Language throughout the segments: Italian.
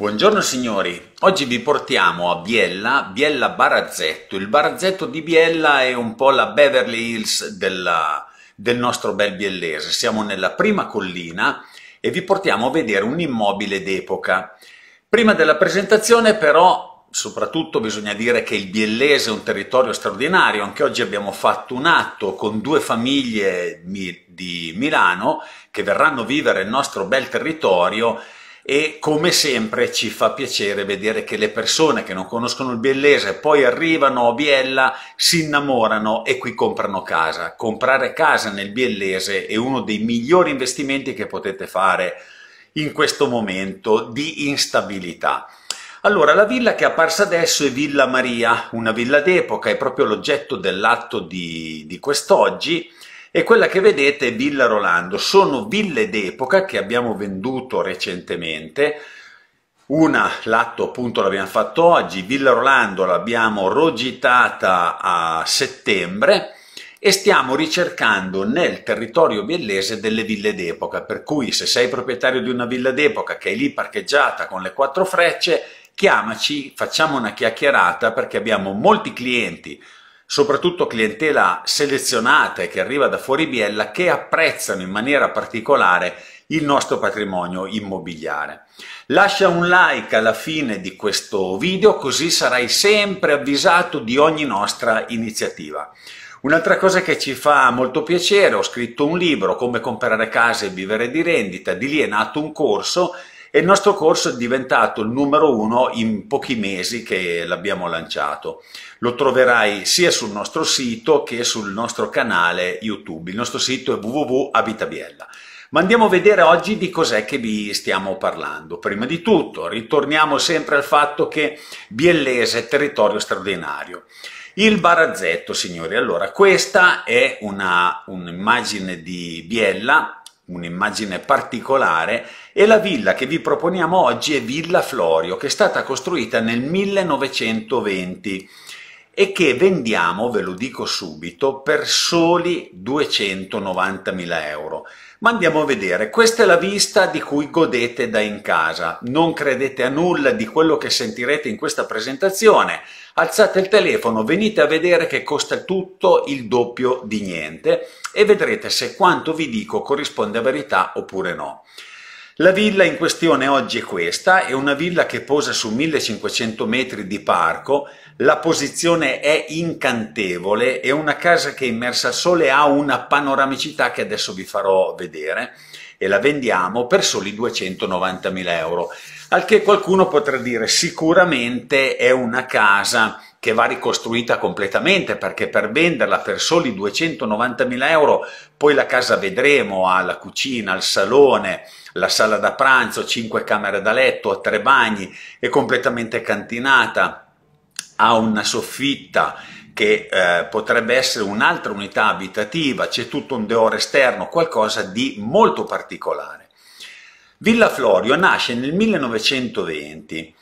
Buongiorno signori, oggi vi portiamo a Biella, Biella Barazzetto. Il Barazzetto di Biella è un po' la Beverly Hills della, del nostro bel biellese. Siamo nella prima collina e vi portiamo a vedere un immobile d'epoca. Prima della presentazione però, soprattutto bisogna dire che il biellese è un territorio straordinario. Anche oggi abbiamo fatto un atto con due famiglie di Milano che verranno a vivere il nostro bel territorio e come sempre ci fa piacere vedere che le persone che non conoscono il biellese poi arrivano a Biella, si innamorano e qui comprano casa. Comprare casa nel biellese è uno dei migliori investimenti che potete fare in questo momento di instabilità. Allora, la villa che è apparsa adesso è Villa Maria, una villa d'epoca, è proprio l'oggetto dell'atto di, di quest'oggi, e quella che vedete è Villa Rolando. Sono ville d'epoca che abbiamo venduto recentemente, una l'atto appunto l'abbiamo fatto oggi, Villa Rolando l'abbiamo rogitata a settembre e stiamo ricercando nel territorio biellese delle ville d'epoca, per cui se sei proprietario di una villa d'epoca che è lì parcheggiata con le quattro frecce, chiamaci, facciamo una chiacchierata perché abbiamo molti clienti soprattutto clientela selezionata e che arriva da fuori Biella, che apprezzano in maniera particolare il nostro patrimonio immobiliare. Lascia un like alla fine di questo video così sarai sempre avvisato di ogni nostra iniziativa. Un'altra cosa che ci fa molto piacere, ho scritto un libro, Come comprare case e vivere di rendita, di lì è nato un corso e il nostro corso è diventato il numero uno in pochi mesi che l'abbiamo lanciato. Lo troverai sia sul nostro sito che sul nostro canale YouTube. Il nostro sito è www.abitabiella. Ma andiamo a vedere oggi di cos'è che vi stiamo parlando. Prima di tutto, ritorniamo sempre al fatto che Biellese è territorio straordinario. Il barazzetto, signori, allora questa è un'immagine di Biella un'immagine particolare e la villa che vi proponiamo oggi è Villa Florio, che è stata costruita nel 1920 e che vendiamo, ve lo dico subito, per soli 290.000 euro. Ma andiamo a vedere, questa è la vista di cui godete da in casa. Non credete a nulla di quello che sentirete in questa presentazione. Alzate il telefono, venite a vedere che costa tutto il doppio di niente e vedrete se quanto vi dico corrisponde a verità oppure no. La villa in questione oggi è questa, è una villa che posa su 1500 metri di parco, la posizione è incantevole, è una casa che immersa al sole ha una panoramicità che adesso vi farò vedere e la vendiamo per soli 290.000 euro, al che qualcuno potrà dire sicuramente è una casa che va ricostruita completamente perché per venderla per soli 290.000 euro, poi la casa vedremo, ha la cucina, il salone, la sala da pranzo, 5 camere da letto, tre bagni, è completamente cantinata, ha una soffitta, che eh, potrebbe essere un'altra unità abitativa, c'è tutto un deore esterno, qualcosa di molto particolare. Villa Florio nasce nel 1920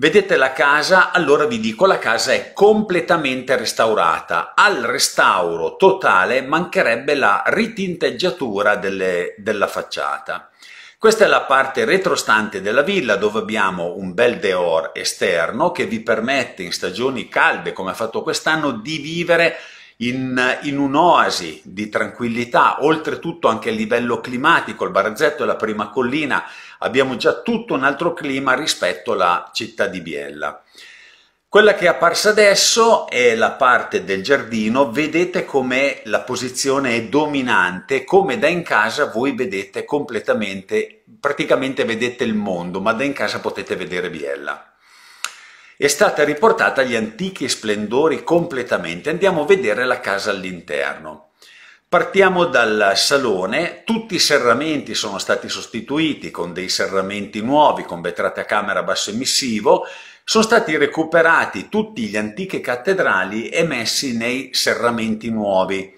Vedete la casa? Allora vi dico, la casa è completamente restaurata. Al restauro totale mancherebbe la ritinteggiatura delle, della facciata. Questa è la parte retrostante della villa dove abbiamo un bel dehors esterno che vi permette in stagioni calde come ha fatto quest'anno di vivere in, in un'oasi di tranquillità, oltretutto anche a livello climatico, il Barazzetto è la prima collina, abbiamo già tutto un altro clima rispetto alla città di Biella. Quella che è apparsa adesso è la parte del giardino, vedete come la posizione è dominante, come da in casa voi vedete completamente, praticamente vedete il mondo, ma da in casa potete vedere Biella è stata riportata agli antichi splendori completamente. Andiamo a vedere la casa all'interno. Partiamo dal salone, tutti i serramenti sono stati sostituiti con dei serramenti nuovi, con vetrate a camera basso emissivo, sono stati recuperati tutti gli antichi cattedrali e messi nei serramenti nuovi.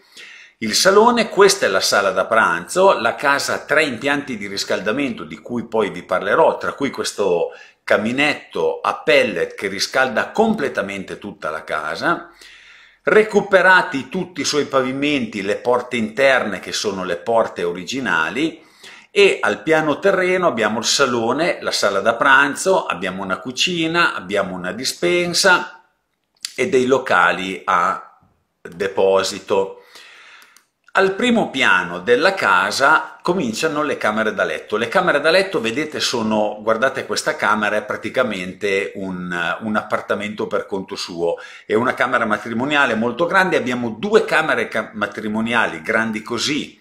Il salone, questa è la sala da pranzo, la casa ha tre impianti di riscaldamento di cui poi vi parlerò, tra cui questo caminetto a pellet che riscalda completamente tutta la casa, recuperati tutti i suoi pavimenti, le porte interne che sono le porte originali e al piano terreno abbiamo il salone, la sala da pranzo, abbiamo una cucina, abbiamo una dispensa e dei locali a deposito. Al primo piano della casa cominciano le camere da letto. Le camere da letto, vedete, sono, guardate questa camera, è praticamente un, un appartamento per conto suo. È una camera matrimoniale molto grande, abbiamo due camere matrimoniali grandi così,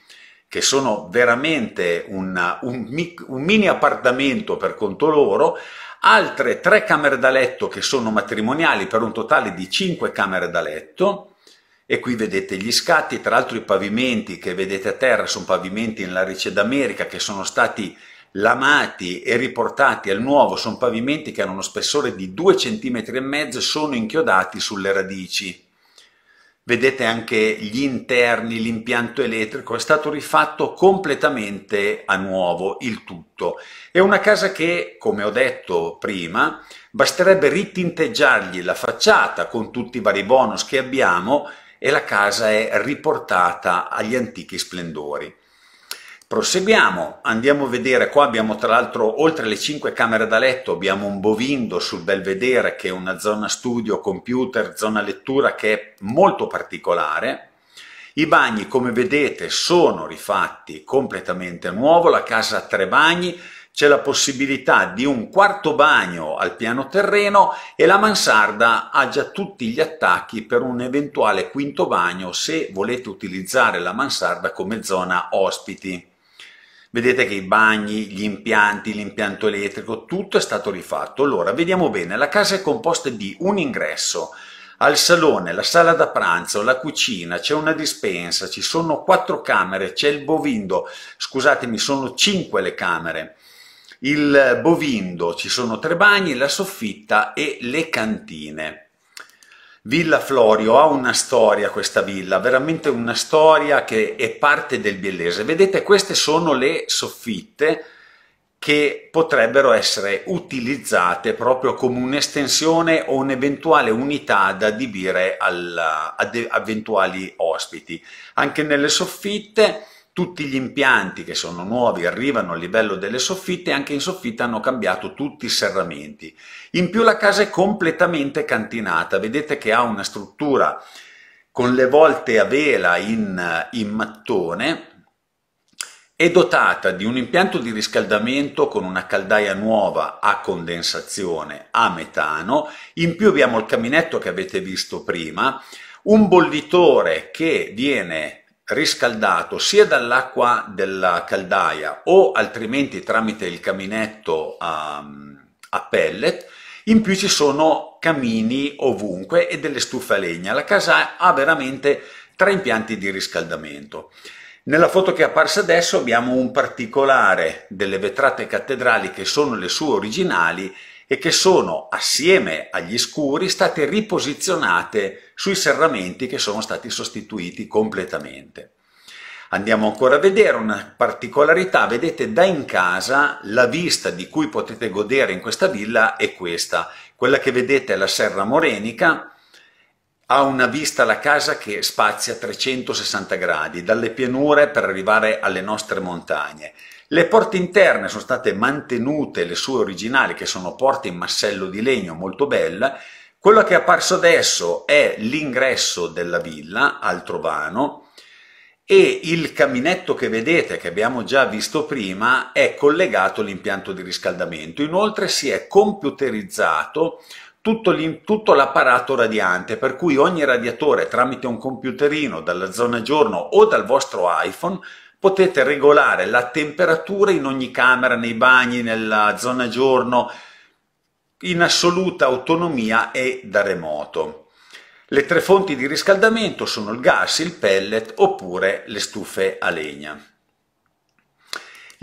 che sono veramente una, un, un, mini appartamento per conto loro, altre tre camere da letto che sono matrimoniali per un totale di cinque camere da letto, e qui vedete gli scatti, tra l'altro i pavimenti che vedete a terra sono pavimenti in larice d'America che sono stati lamati e riportati al nuovo, sono pavimenti che hanno uno spessore di 2,5 cm e sono inchiodati sulle radici. Vedete anche gli interni, l'impianto elettrico, è stato rifatto completamente a nuovo il tutto. È una casa che, come ho detto prima, basterebbe ritinteggiargli la facciata con tutti i vari bonus che abbiamo e la casa è riportata agli antichi splendori. Proseguiamo, andiamo a vedere, qua abbiamo tra l'altro oltre le cinque camere da letto, abbiamo un bovindo sul belvedere che è una zona studio, computer, zona lettura che è molto particolare. I bagni come vedete sono rifatti completamente nuovo, la casa ha tre bagni, c'è la possibilità di un quarto bagno al piano terreno e la mansarda ha già tutti gli attacchi per un eventuale quinto bagno se volete utilizzare la mansarda come zona ospiti. Vedete che i bagni, gli impianti, l'impianto elettrico, tutto è stato rifatto. Allora, vediamo bene, la casa è composta di un ingresso, al salone, la sala da pranzo, la cucina, c'è una dispensa, ci sono quattro camere, c'è il bovindo, scusatemi, sono cinque le camere, il Bovindo, ci sono tre bagni, la soffitta e le cantine. Villa Florio ha una storia questa villa, veramente una storia che è parte del Biellese. Vedete queste sono le soffitte che potrebbero essere utilizzate proprio come un'estensione o un'eventuale unità da adibire al, ad eventuali ospiti. Anche nelle soffitte tutti gli impianti che sono nuovi arrivano al livello delle soffitte e anche in soffitta hanno cambiato tutti i serramenti. In più la casa è completamente cantinata, vedete che ha una struttura con le volte a vela in, in mattone, è dotata di un impianto di riscaldamento con una caldaia nuova a condensazione a metano, in più abbiamo il caminetto che avete visto prima, un bollitore che viene riscaldato sia dall'acqua della caldaia o altrimenti tramite il caminetto ehm, a, a pellet, in più ci sono camini ovunque e delle stufe a legna. La casa ha veramente tre impianti di riscaldamento. Nella foto che è apparsa adesso abbiamo un particolare delle vetrate cattedrali che sono le sue originali e che sono, assieme agli scuri, state riposizionate sui serramenti che sono stati sostituiti completamente. Andiamo ancora a vedere una particolarità, vedete da in casa la vista di cui potete godere in questa villa è questa, quella che vedete è la Serra Morenica, ha una vista la casa che spazia 360 gradi, dalle pianure per arrivare alle nostre montagne. Le porte interne sono state mantenute le sue originali, che sono porte in massello di legno, molto bella. Quello che è apparso adesso è l'ingresso della villa altro vano, e il caminetto che vedete, che abbiamo già visto prima, è collegato all'impianto di riscaldamento. Inoltre si è computerizzato tutto, l'apparato radiante, per cui ogni radiatore tramite un computerino dalla zona giorno o dal vostro iPhone potete regolare la temperatura in ogni camera, nei bagni, nella zona giorno, in assoluta autonomia e da remoto. Le tre fonti di riscaldamento sono il gas, il pellet oppure le stufe a legna.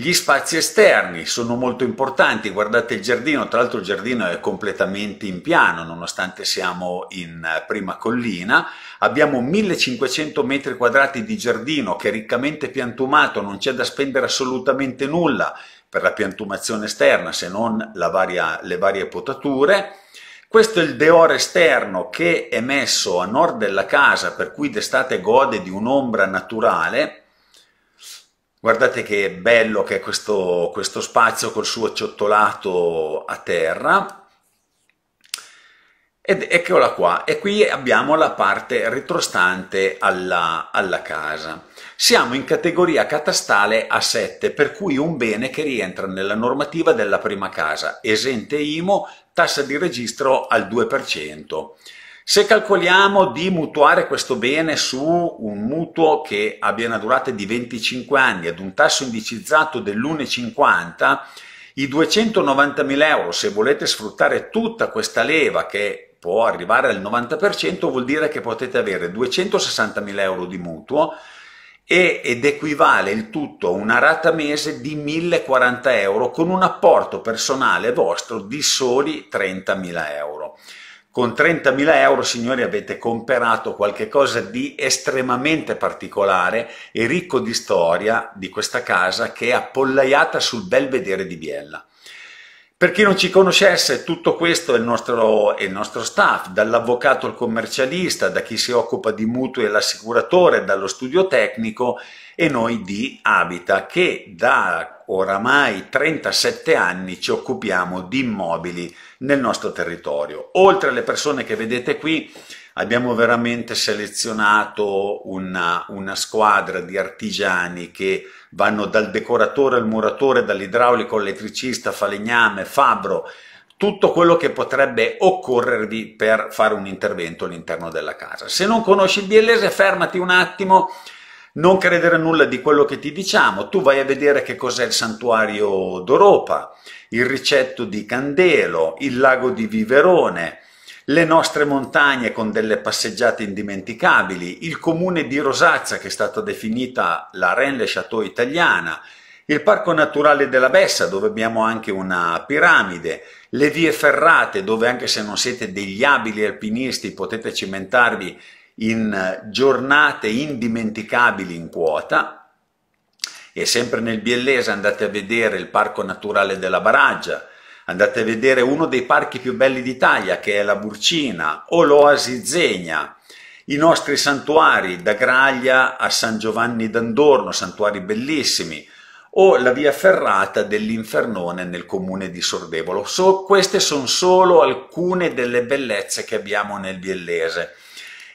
Gli spazi esterni sono molto importanti, guardate il giardino, tra l'altro il giardino è completamente in piano nonostante siamo in eh, prima collina, abbiamo 1500 metri quadrati di giardino che è riccamente piantumato, non c'è da spendere assolutamente nulla per la piantumazione esterna se non varia, le varie potature, questo è il deore esterno che è messo a nord della casa per cui d'estate gode di un'ombra naturale Guardate che bello che è questo, questo spazio col suo ciottolato a terra. Ed eccola qua, e qui abbiamo la parte retrostante alla, alla, casa. Siamo in categoria catastale A7, per cui un bene che rientra nella normativa della prima casa, esente IMO, tassa di registro al 2%. Se calcoliamo di mutuare questo bene su un mutuo che abbia una durata di 25 anni ad un tasso indicizzato dell'1,50, i 290.000 euro, se volete sfruttare tutta questa leva che può arrivare al 90%, vuol dire che potete avere 260.000 euro di mutuo ed equivale il tutto a una rata mese di 1.040 euro con un apporto personale vostro di soli 30.000 euro. Con 30.000 euro, signori, avete comperato qualcosa di estremamente particolare e ricco di storia di questa casa che è appollaiata sul belvedere di Biella. Per chi non ci conoscesse, tutto questo è il nostro, è il nostro staff, dall'avvocato al commercialista, da chi si occupa di mutui e l'assicuratore, dallo studio tecnico e noi di Abita, che da oramai 37 anni ci occupiamo di immobili nel nostro territorio. Oltre alle persone che vedete qui, abbiamo veramente selezionato una, una, squadra di artigiani che vanno dal decoratore al muratore, dall'idraulico all'elettricista, falegname, fabbro, tutto quello che potrebbe occorrervi per fare un intervento all'interno della casa. Se non conosci il biellese fermati un attimo, non credere a nulla di quello che ti diciamo, tu vai a vedere che cos'è il santuario d'Europa, il ricetto di Candelo, il lago di Viverone, le nostre montagne con delle passeggiate indimenticabili, il comune di Rosazza che è stata definita la Rennes-le-Château italiana, il Parco Naturale della Bessa, dove abbiamo anche una piramide, le vie ferrate, dove anche se non siete degli abili alpinisti potete cimentarvi in giornate indimenticabili in quota e sempre nel Biellese andate a vedere il Parco Naturale della Baraggia, andate a vedere uno dei parchi più belli d'Italia che è la Burcina o l'Oasi Zegna, i nostri santuari da Graglia a San Giovanni d'Andorno, santuari bellissimi, o la via ferrata dell'Infernone nel comune di Sordevolo. So, queste sono solo alcune delle bellezze che abbiamo nel Biellese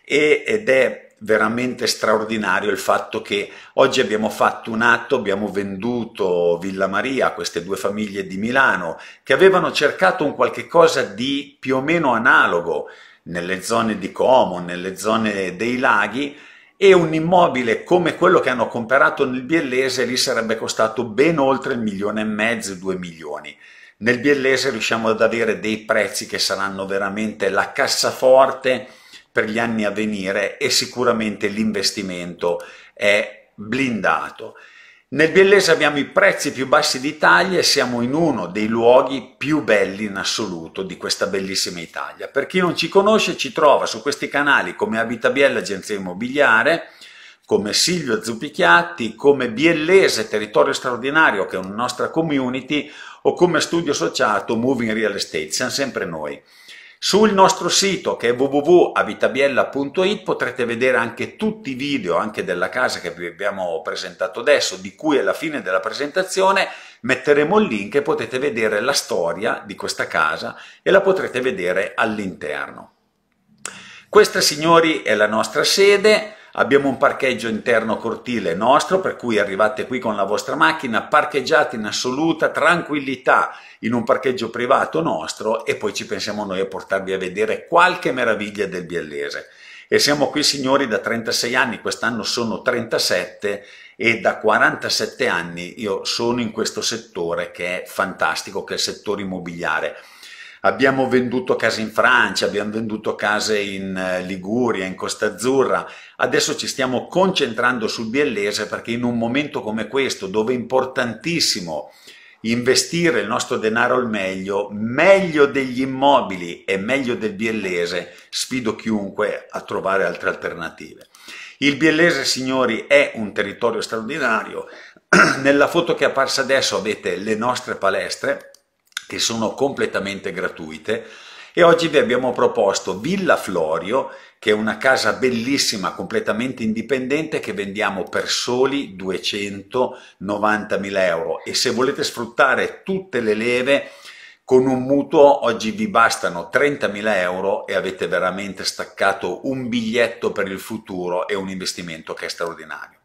ed è veramente straordinario il fatto che oggi abbiamo fatto un atto, abbiamo venduto Villa Maria a queste due famiglie di Milano che avevano cercato un qualche cosa di più o meno analogo nelle zone di Como, nelle zone dei laghi e un immobile come quello che hanno comprato nel Biellese lì sarebbe costato ben oltre il milione e mezzo, due milioni. Nel Biellese riusciamo ad avere dei prezzi che saranno veramente la cassaforte per gli anni a venire e sicuramente l'investimento è blindato. Nel Biellese abbiamo i prezzi più bassi d'Italia e siamo in uno dei luoghi più belli in assoluto di questa bellissima Italia. Per chi non ci conosce ci trova su questi canali come Abitabiella Agenzia Immobiliare, come Silvio Zuppichiatti, come Biellese Territorio Straordinario che è una nostra community o come studio associato Moving Real Estate, siamo sempre noi. Sul nostro sito che è www.abitabiella.it potrete vedere anche tutti i video anche della casa che vi abbiamo presentato adesso, di cui alla fine della presentazione metteremo il link e potete vedere la storia di questa casa e la potrete vedere all'interno. Questa signori è la nostra sede, Abbiamo un parcheggio interno cortile nostro, per cui arrivate qui con la vostra macchina, parcheggiate in assoluta tranquillità in un parcheggio privato nostro e poi ci pensiamo noi a portarvi a vedere qualche meraviglia del Biellese. E siamo qui signori da 36 anni, quest'anno sono 37 e da 47 anni io sono in questo settore che è fantastico, che è il settore immobiliare. Abbiamo venduto case in Francia, abbiamo venduto case in eh, Liguria, in Costa Azzurra. Adesso ci stiamo concentrando sul biellese perché in un momento come questo, dove è importantissimo investire il nostro denaro al meglio, meglio degli immobili e meglio del biellese, sfido chiunque a trovare altre alternative. Il biellese, signori, è un territorio straordinario. Nella foto che è apparsa adesso avete le nostre palestre, che sono completamente gratuite e oggi vi abbiamo proposto Villa Florio, che è una casa bellissima, completamente indipendente, che vendiamo per soli 290 mila euro. E se volete sfruttare tutte le leve, con un mutuo oggi vi bastano 30.000 euro e avete veramente staccato un biglietto per il futuro e un investimento che è straordinario.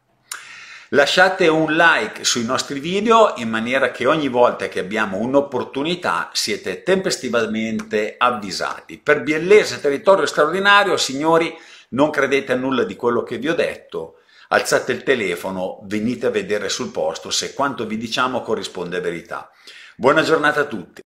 Lasciate un like sui nostri video in maniera che ogni volta che abbiamo un'opportunità siete tempestivamente avvisati. Per Biellese Territorio Straordinario, signori, non credete a nulla di quello che vi ho detto, alzate il telefono, venite a vedere sul posto se quanto vi diciamo corrisponde a verità. Buona giornata a tutti!